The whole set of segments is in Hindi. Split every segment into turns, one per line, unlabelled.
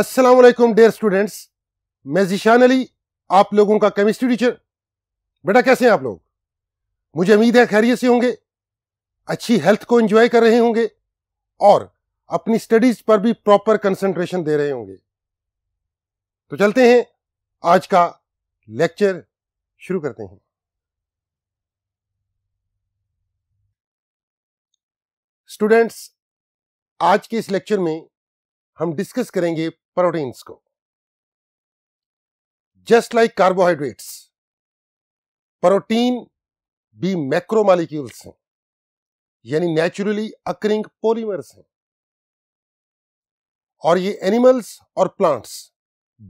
असलम डेयर स्टूडेंट्स मैं जीशान अली आप लोगों का केमिस्ट्री टीचर बेटा कैसे हैं आप लोग मुझे उम्मीद है खैरियत से होंगे अच्छी हेल्थ को एंजॉय कर रहे होंगे और अपनी स्टडीज पर भी प्रॉपर कंसंट्रेशन दे रहे होंगे तो चलते हैं आज का लेक्चर शुरू करते हैं स्टूडेंट्स आज के इस लेक्चर में हम डिस्कस करेंगे प्रोटीन्स को जस्ट लाइक कार्बोहाइड्रेट्स प्रोटीन भी मैक्रोमालिक्यूल्स हैं यानी नेचुरली अकरिंग पॉलीमर्स हैं और ये एनिमल्स और प्लांट्स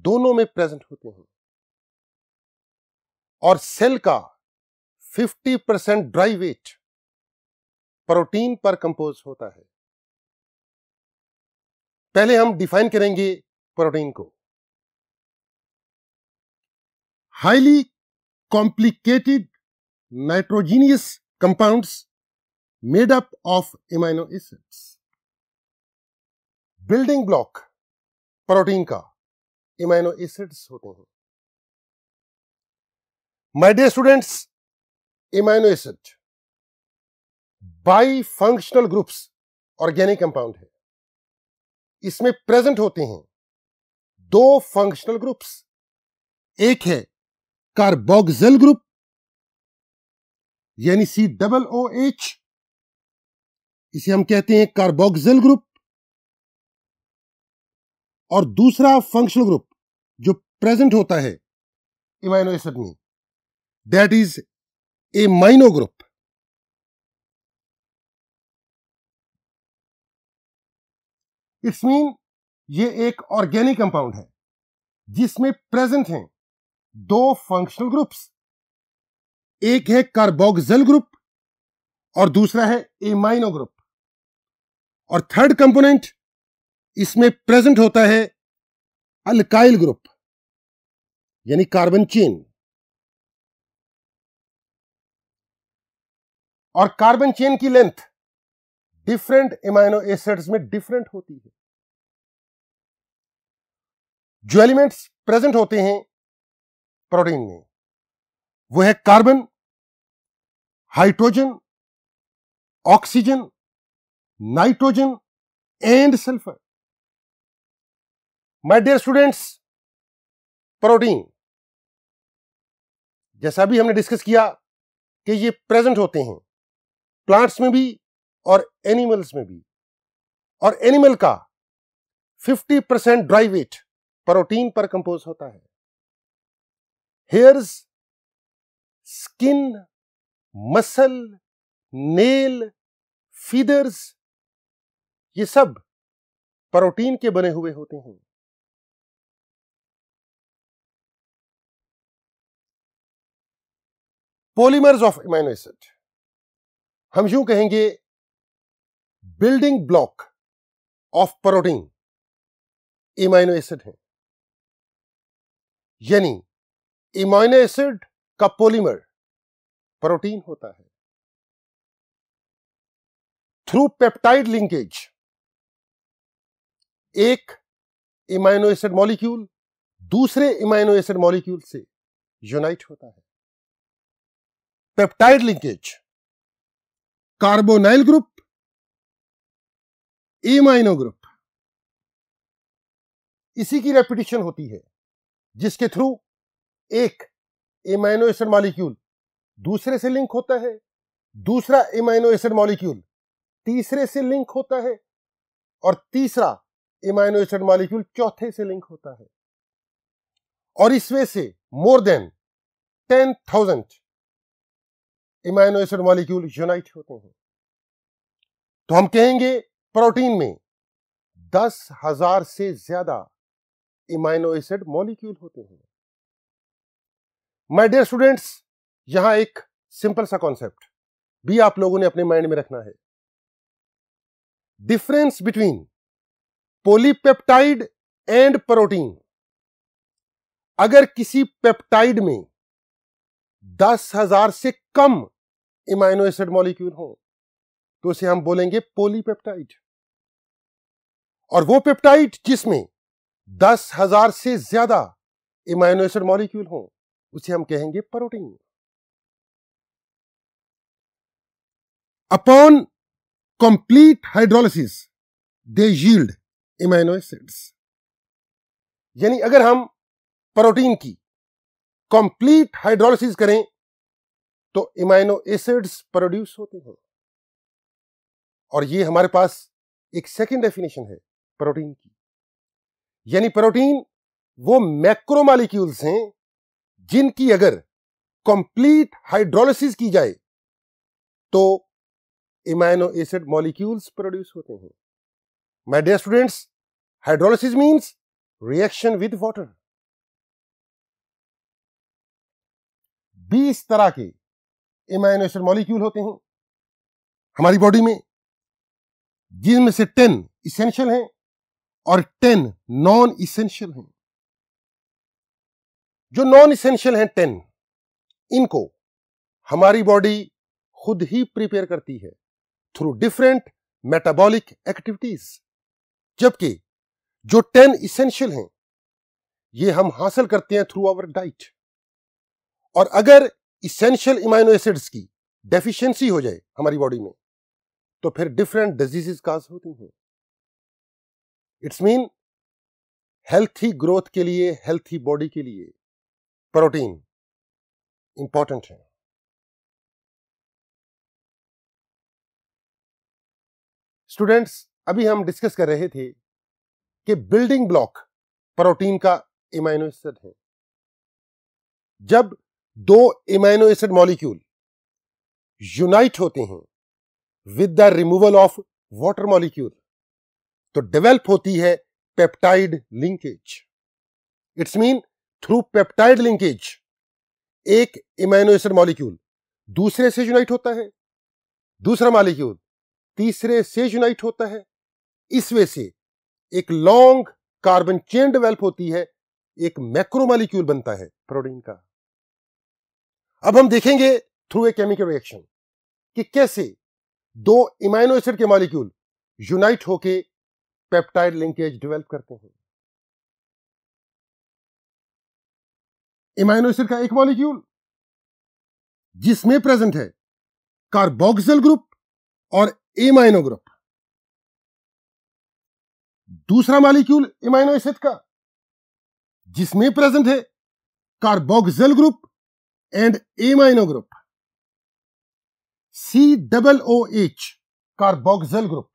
दोनों में प्रेजेंट होते हैं और सेल का 50 परसेंट ड्राई वेट प्रोटीन पर कंपोज होता है पहले हम डिफाइन करेंगे प्रोटीन को highly complicated nitrogenous compounds made up of amino acids building block protein का इमाइनो एसिड्स होते हैं my dear students amino acid bifunctional groups organic compound है इसमें प्रेजेंट होते हैं दो फंक्शनल ग्रुप्स एक है कार्बोक्सिल ग्रुप यानी सी डबल ओ एच इसे हम कहते हैं कार्बोक्सिल ग्रुप और दूसरा फंक्शनल ग्रुप जो प्रेजेंट होता है इमाइनो एसिड में that is amino group it's mean ये एक ऑर्गेनिक कंपाउंड है जिसमें प्रेजेंट हैं दो फंक्शनल ग्रुप्स एक है कार्बोक्सिल ग्रुप और दूसरा है एमाइनो ग्रुप और थर्ड कंपोनेंट इसमें प्रेजेंट होता है अल्काइल ग्रुप यानी कार्बन चेन और कार्बन चेन की लेंथ डिफरेंट एमाइनो एसिड्स में डिफरेंट होती है जो एलिमेंट्स प्रेजेंट होते हैं प्रोटीन में वो है carbon hydrogen oxygen nitrogen and sulphur my dear students protein जैसा भी हमने डिस्कस किया कि ये प्रेजेंट होते हैं प्लांट्स में भी और एनिमल्स में भी और एनिमल का 50 परसेंट ड्राई वेट प्रोटीन पर कंपोज होता है hairs skin muscle nail feathers ये सब प्रोटीन के बने हुए होते हैं पॉलीमर्स ऑफ इमाइनो एसिड हम यूं कहेंगे building block of protein amino acid है यानी इमाइनो एसिड का पॉलीमर प्रोटीन होता है थ्रू पेप्टाइड लिंकेज एक इमाइनो एसिड मॉलिक्यूल दूसरे इमाइनो एसिड मॉलिक्यूल से यूनाइट होता है peptide linkage carbonyl group amino group इसी की रेपिटेशन होती है जिसके थ्रू एक इमाइनो एसिड मॉलिक्यूल दूसरे से लिंक होता है दूसरा इमाइनो एसिड मॉलिक्यूल तीसरे से लिंक होता है और तीसरा इमाइनो एसिड मॉलिक्यूल चौथे से लिंक होता है और इस वे से more than ten thousand amino acid molecule unite होते हैं तो हम कहेंगे प्रोटीन में दस हजार से ज्यादा इमाइनो एसिड मॉलिक्यूल होते हैं माय डियर स्टूडेंट्स यहां एक सिंपल सा कॉन्सेप्ट भी आप लोगों ने अपने माइंड में रखना है difference between polypeptide and protein अगर किसी पेप्टाइड में दस हजार से कम इमाइनो एसिड मॉलिक्यूल हो तो उसे हम बोलेंगे पोलीपेप्टाइड और वो पेप्टाइड जिसमें दस हजार से ज्यादा इमाइनो एसिड मॉलिक्यूल हो उसे हम कहेंगे protein upon complete hydrolysis they yield amino acids यानी अगर हम प्रोटीन की कंप्लीट हाइड्रोलिसिस करें तो इमाइनो एसिड्स प्रोड्यूस होते हैं और ये हमारे पास एक सेकंड डेफिनेशन है प्रोटीन की यानी प्रोटीन वो मैक्रोमालिक्यूल्स हैं जिनकी अगर कंप्लीट हाइड्रोलिसिस की जाए तो इमाइनो एसिड मॉलिक्यूल्स प्रोड्यूस होते हैं my dear students hydrolysis means reaction with water 20 तरह के इमाइनो एसिड मॉलिक्यूल होते हैं हमारी बॉडी में जिनमें से 10 इसेंशियल हैं और टेन नॉन इसेंशियल हैं जो नॉन इसेंशियल हैं टेन इनको हमारी बॉडी खुद ही प्रिपेयर करती है थ्रू डिफरेंट मेटाबॉलिक एक्टिविटीज जबकि जो टेन इसेंशियल हैं ये हम हासिल करते हैं थ्रू आवर डाइट और अगर इसेंशियल इमाइनो एसिड्स की डेफिशिएंसी हो जाए हमारी बॉडी में तो फिर डिफरेंट डिजीजेस काज होती हैं इट्स मीन हेल्थी ग्रोथ के लिए हेल्थी बॉडी के लिए प्रोटीन इंपॉर्टेंट है स्टूडेंट्स अभी हम डिस्कस कर रहे थे कि बिल्डिंग ब्लॉक प्रोटीन का इमाइनो एसिड है जब दो इमाइनो एसिड मॉलिक्यूल यूनाइट होते हैं with the removal of water molecule तो डेवलप होती है peptide linkage it's mean through peptide linkage एक इमाइनो एसिड मॉलिक्यूल दूसरे से यूनाइट होता है दूसरा मॉलिक्यूल तीसरे से यूनाइट होता है इस वे से एक लॉन्ग कार्बन चेन डेवलप होती है एक मैक्रो मॉलिक्यूल बनता है प्रोटीन का अब हम देखेंगे थ्रू ए केमिकल रिएक्शन कि कैसे दो इमाइनो एसिड के मॉलिक्यूल यूनाइट होके पेप्टाइड लिंकेज डेवलप करते हैं इमाइनोसिड का एक मॉलिक्यूल जिसमें प्रेजेंट है कार्बोक्सिल ग्रुप और एमाइनो ग्रुप दूसरा मॉलिक्यूल इमाइनो एसिड का जिसमें प्रेजेंट है carboxyl group and amino group C double O H carboxyl group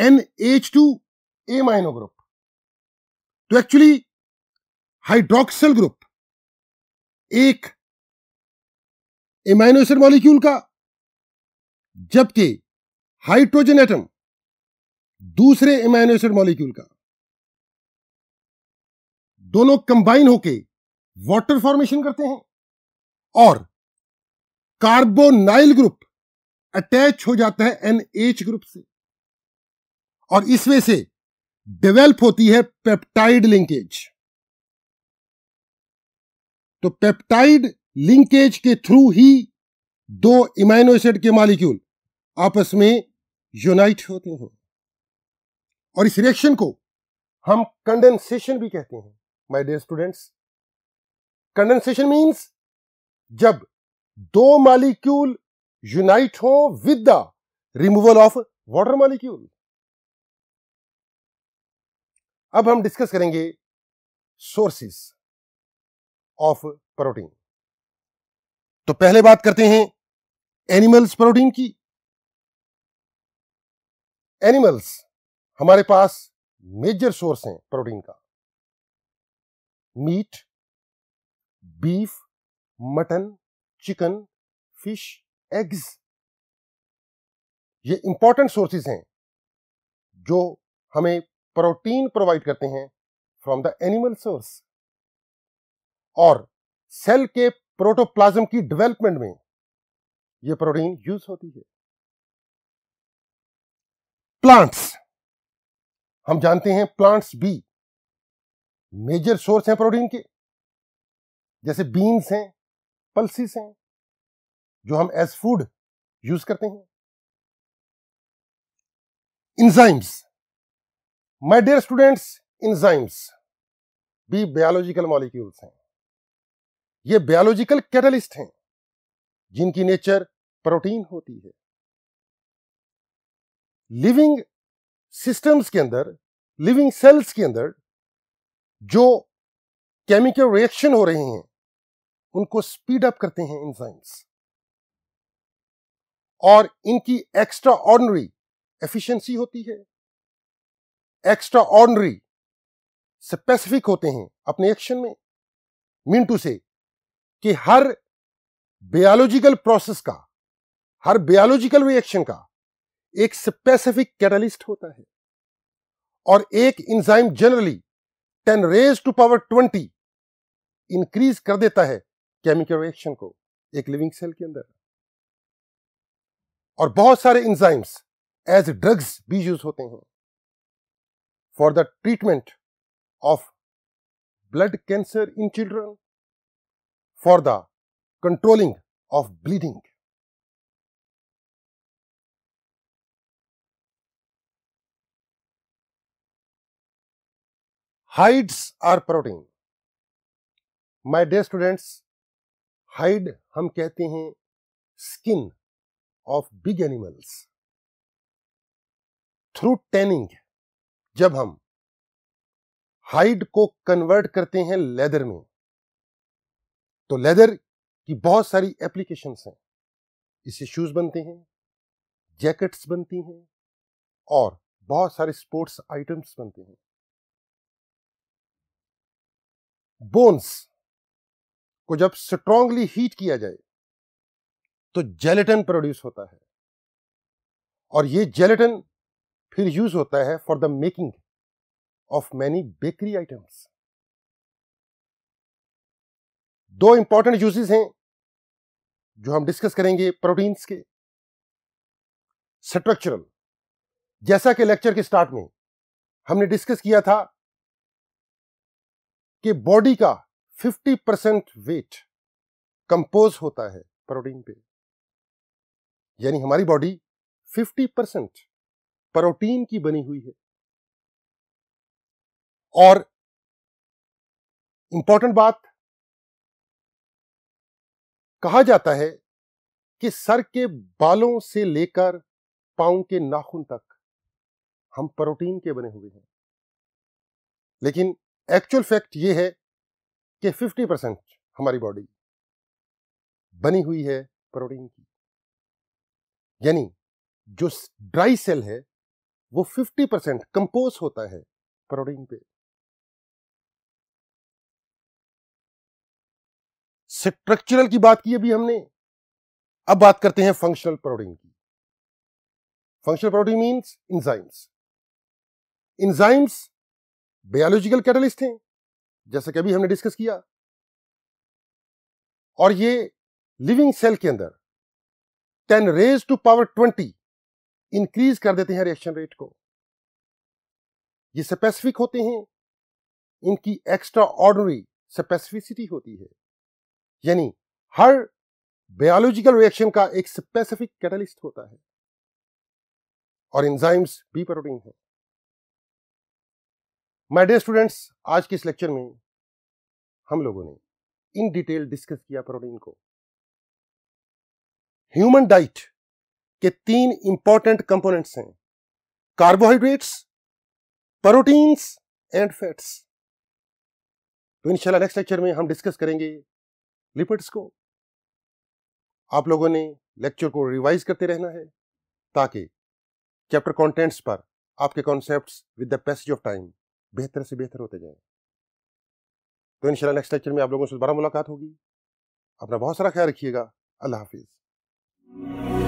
N H two amino group तो एक्चुअली हाइड्रोक्सल ग्रुप एक एमाइनो एसिड मॉलिक्यूल का जबकि हाइड्रोजन एटम दूसरे एमाइनो एसिड मॉलिक्यूल का दोनों कंबाइन होके वाटर फॉर्मेशन करते हैं और कार्बोनाइल ग्रुप अटैच हो जाता है एनएच ग्रुप से और इसमें से डेवेल्प होती है पेप्टाइड लिंकेज तो पेप्टाइड लिंकेज के थ्रू ही दो इमाइनो एसिड के मालिक्यूल आपस में यूनाइट होते हैं और इस रिएक्शन को हम कंडेंसेशन भी कहते हैं my dear students condensation means जब दो मालिक्यूल यूनाइट हो with the removal of water molecule अब हम डिस्कस करेंगे सोर्सेस ऑफ प्रोटीन तो पहले बात करते हैं एनिमल्स प्रोटीन की एनिमल्स हमारे पास मेजर सोर्स हैं प्रोटीन का meat beef mutton chicken fish eggs ये इंपॉर्टेंट सोर्सेस हैं जो हमें प्रोटीन प्रोवाइड करते हैं फ्रॉम द एनिमल सोर्स और सेल के प्रोटोप्लाज्म की डेवलपमेंट में यह प्रोटीन यूज होती है प्लांट्स हम जानते हैं प्लांट्स भी मेजर सोर्स हैं प्रोटीन के जैसे बीन्स हैं पल्सिस हैं जो हम एज फूड यूज करते हैं enzymes my dear students enzymes भी बायोलॉजिकल मॉलिक्यूल्स हैं ये बायोलॉजिकल कैटलिस्ट हैं जिनकी नेचर प्रोटीन होती है लिविंग सिस्टम्स के अंदर लिविंग सेल्स के अंदर जो केमिकल रिएक्शन हो रहे हैं उनको स्पीड अप करते हैं इंजाइम्स और इनकी एक्स्ट्रा ऑर्डनरी एफिशिएंसी होती है एक्स्ट्रा ऑर्डनरी स्पेसिफिक होते हैं अपने एक्शन में मीन टू से कि हर बायोलॉजिकल प्रोसेस का हर बायोलॉजिकल रिएक्शन का एक स्पेसिफिक कैटलिस्ट होता है और एक enzyme generally ten raise to power twenty increase कर देता है केमिकल रिएक्शन को एक लिविंग सेल के अंदर और बहुत सारे इंजाइम्स एज ड्रग्स भी यूज होते हैं for the treatment of blood cancer in children, for the controlling of bleeding. hides are protein my dear students hide hum kehte hain skin of big animals through tanning जब हम हाइड को कन्वर्ट करते हैं लेदर में तो लेदर की बहुत सारी एप्लीकेशंस हैं इससे शूज बनते हैं जैकेट्स बनती हैं और बहुत सारे स्पोर्ट्स आइटम्स बनते हैं बोन्स को जब स्ट्रांगली हीट किया जाए तो जेलेटन प्रोड्यूस होता है और ये जेलेटन फिर यूज होता है for the making of many bakery items दो इंपॉर्टेंट यूजेस हैं जो हम डिस्कस करेंगे प्रोटीन्स के स्ट्रक्चरल जैसा कि लेक्चर के स्टार्ट में हमने डिस्कस किया था कि बॉडी का 50 परसेंट वेट कंपोज होता है प्रोटीन पे यानी हमारी बॉडी 50 परसेंट प्रोटीन की बनी हुई है और इंपॉर्टेंट बात कहा जाता है कि सर के बालों से लेकर पांव के नाखून तक हम प्रोटीन के बने हुए हैं लेकिन एक्चुअल फैक्ट यह है कि 50 परसेंट हमारी बॉडी बनी हुई है प्रोटीन की यानी जो ड्राई सेल है वो 50 परसेंट कंपोज होता है प्रोटीन पे स्ट्रक्चरल की बात की अभी हमने अब बात करते हैं फंक्शनल प्रोटीन की functional protein means enzymes enzymes biological catalyst हैं जैसे कि अभी हमने डिस्कस किया और ये लिविंग सेल के अंदर ten raise to power twenty increase कर देते हैं रिएक्शन रेट को ये स्पेसिफिक होते हैं इनकी एक्स्ट्रा ऑर्डनरी स्पेसिफिसिटी होती है यानी हर बायोलॉजिकल रिएक्शन का एक स्पेसिफिक कैटलिस्ट होता है और एंजाइम्स बी प्रोटीन है माय डियर स्टूडेंट्स आज के इस लेक्चर में हम लोगों ने इन डिटेल डिस्कस किया प्रोटीन को ह्यूमन डाइट के तीन इंपॉर्टेंट कंपोनेंट्स हैं कार्बोहाइड्रेट्स प्रोटीन्स एंड फैट्स तो इंशाल्लाह नेक्स्ट लेक्चर में हम डिस्कस करेंगे लिपिड्स को आप लोगों ने लेक्चर को रिवाइज करते रहना है ताकि चैप्टर कंटेंट्स पर आपके concepts with the passage of time बेहतर से बेहतर होते जाएं तो इंशाल्लाह नेक्स्ट लेक्चर में आप लोगों से दोबारा मुलाकात होगी अपना बहुत सारा ख्याल रखिएगा अल्लाह हाफिज़